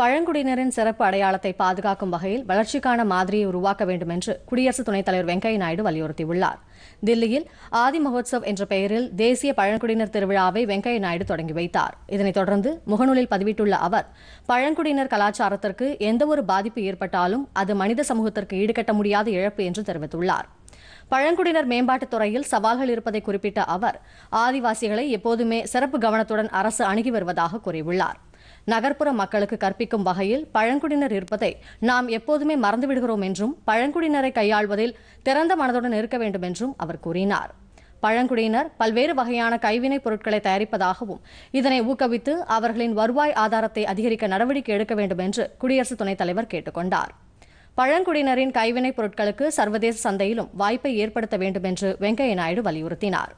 பழங்குடியினரின் சிறப்பு அடையாளத்தை பாதுகாக்கும் வகையில் வளர்ச்சிக்கான மாதிரியை உருவாக்க வேண்டும் என்று குடியரசு துணைத் தலைவர் வெங்கையா நாயுடு வலியுறுத்தியுள்ளார் தில்லியில் ஆதி மகோத்சவ் என்ற பெயரில் தேசிய பழங்குடியினர் திருவிழாவை வெங்கையா நாயுடு தொடங்கி வைத்தார் இதனைத் தொடர்ந்து முகநூலில் பதிவிட்டுள்ள அவர் பழங்குடியினர் கலாச்சாரத்திற்கு எந்தவொரு பாதிப்பு ஏற்பட்டாலும் அது மனித சமூகத்திற்கு ஈடுகட்ட முடியாத இழப்பு என்று தெரிவித்துள்ளார் பழங்குடியினர் மேம்பாட்டுத் துறையில் சவால்கள் இருப்பதை குறிப்பிட்ட அவர் ஆதிவாசிகளை எப்போதுமே சிறப்பு கவனத்துடன் அரசு அணுகி வருவதாக கூறியுள்ளார் நகர்ப்புற மக்களுக்கு கற்பிக்கும் வகையில் பழங்குடியினர் இருப்பதை நாம் எப்போதுமே மறந்துவிடுகிறோம் என்றும் பழங்குடியினரை கையாள்வதில் திறந்த மனதுடன் இருக்க வேண்டும் என்றும் அவர் கூறினார் பழங்குடியினர் பல்வேறு வகையான கைவினைப் பொருட்களை தயாரிப்பதாகவும் இதனை ஊக்குவித்து அவர்களின் வருவாய் ஆதாரத்தை அதிகரிக்க நடவடிக்கை எடுக்க வேண்டும் என்று குடியரசுத் துணைத் தலைவர் கேட்டுக்கொண்டார் பழங்குடியினரின் கைவினைப் பொருட்களுக்கு சர்வதேச சந்தையிலும் வாய்ப்பை ஏற்படுத்த வேண்டும் என்று வெங்கையா நாயுடு வலியுறுத்தினார்